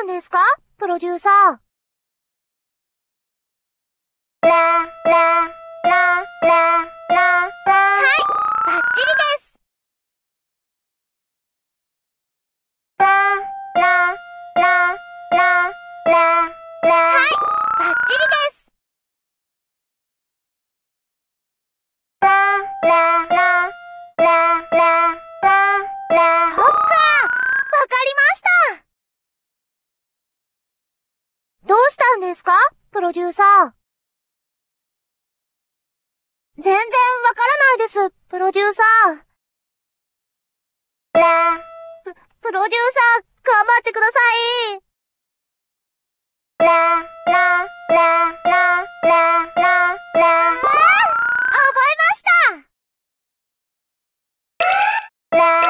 るんですかプロデューサー。ですかプロデューサー。全然わからないです、プロデューサー。プ、プロデューサー、頑張ってください。ラ、ラ、ラ、ラ、ラ、ラ、ラ。覚えましたラ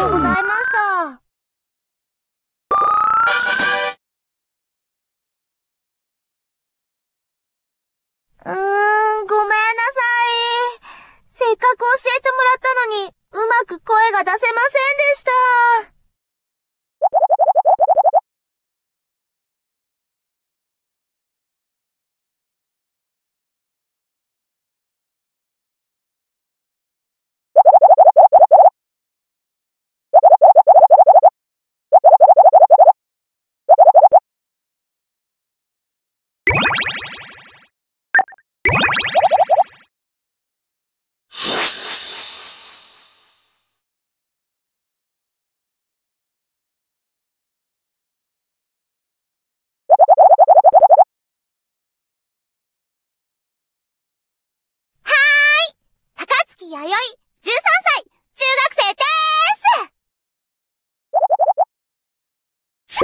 とうございました。うーん、ごめんなさい。せっかく教えてもらったのに、うまく声が出せませんでした。崎弥生、13歳、中学生でーす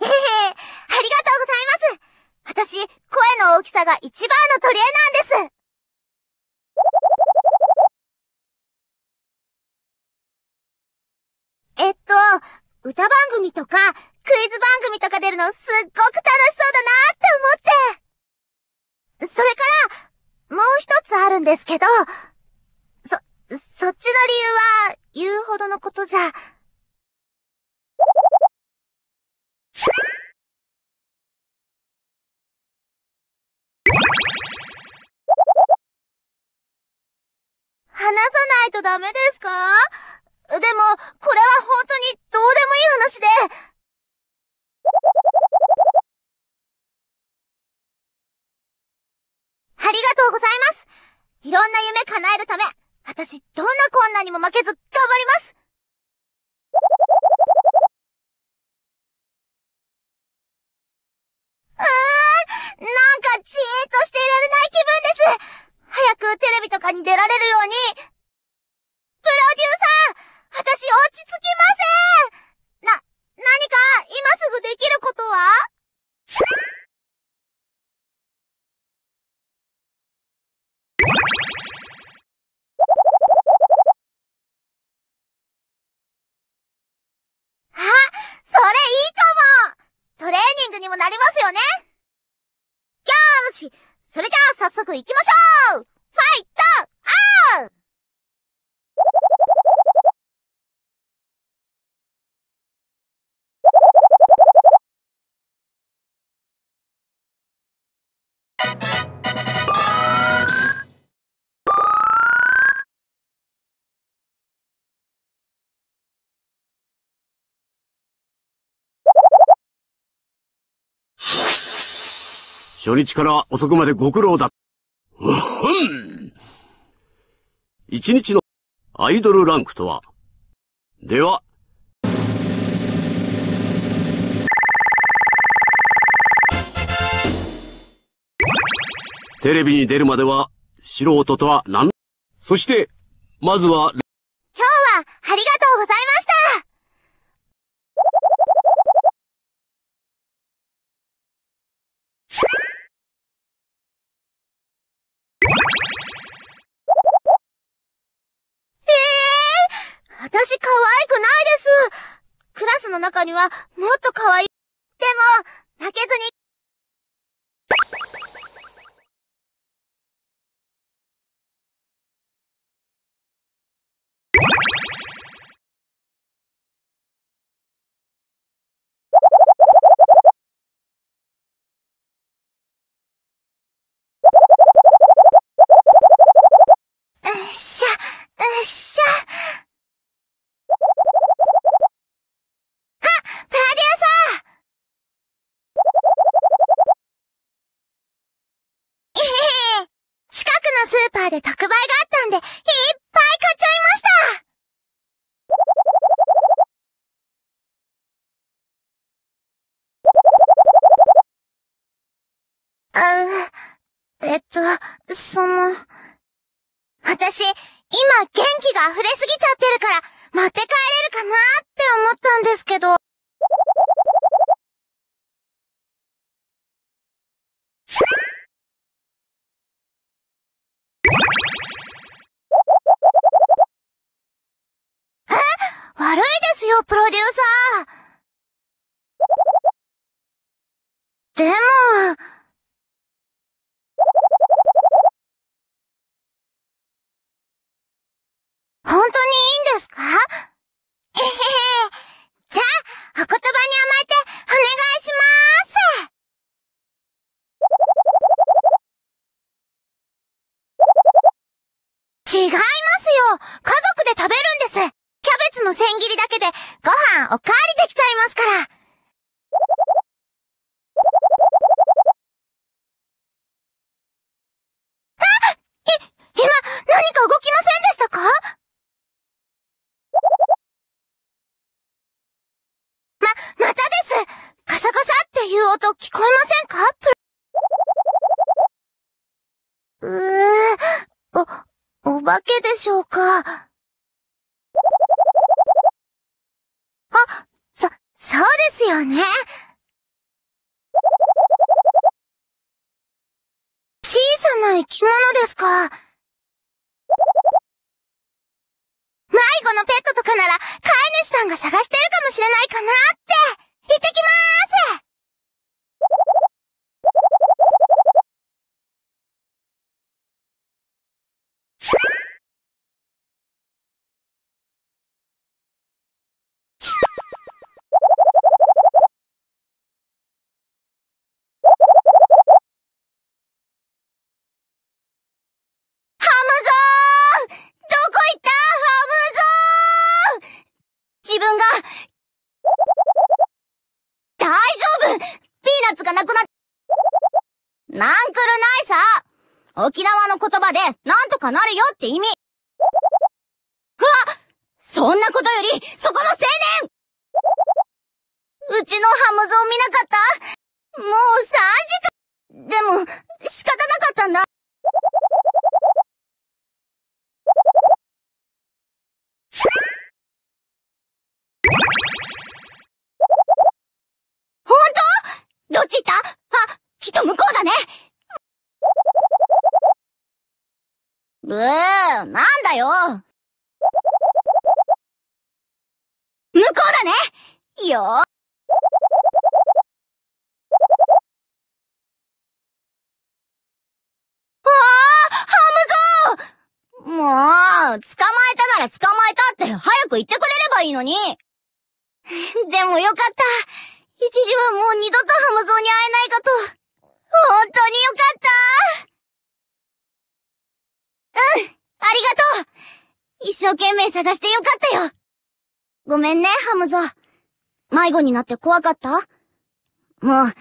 ええー、ありがとうございます私、声の大きさが一番の取り柄なんですえっと、歌番組とか、クイズ番組とか出るのすっごく楽しそうだなって思って。それから、もう一つあるんですけど、そ、そっちの理由は言うほどのことじゃ。話さないとダメですかでも、これは本当にどうでもいい話で、ありがとうございますいろんな夢叶えるため、私、どんな困難にも負けず、頑張りますうーんか、じーっとしていられない気分です早くテレビとかに出られるように、プロデュースねよーしそれじゃあ早速行きましょうファイトオー初日から遅くまでご苦労だ。うふん一日のアイドルランクとは、では、テレビに出るまでは素人とは何そして、まずは、私可愛くないです。クラスの中にはもっと可愛い。でも、負けずに。パーで特売があったんで、いっぱい買っちゃいましたえっと、その、私、今元気が溢れすぎちゃってるから、違いますよ家族で食べるんですキャベツの千切りだけで、ご飯おかわりできちゃいますからしょうか。あ、そ、そうですよね。小さな生き物ですか。迷子のペットとかなら飼い主さんが探してるかもしれないかなって。さ、沖縄の言葉でなんとかなるよって意味。うわそんなことより、そこの青年うちのハムズを見なかったもう3時間でも、仕方なかったんだ。you ブー、なんだよ向こうだねよーもう、捕まえたなら捕まえたって早く言ってくれればいいのに。でもよかった。一時はもう二度とハムゾウに会えないかと。本当に一生懸命探してよかったよ。ごめんね、ハムゾ。迷子になって怖かったもう、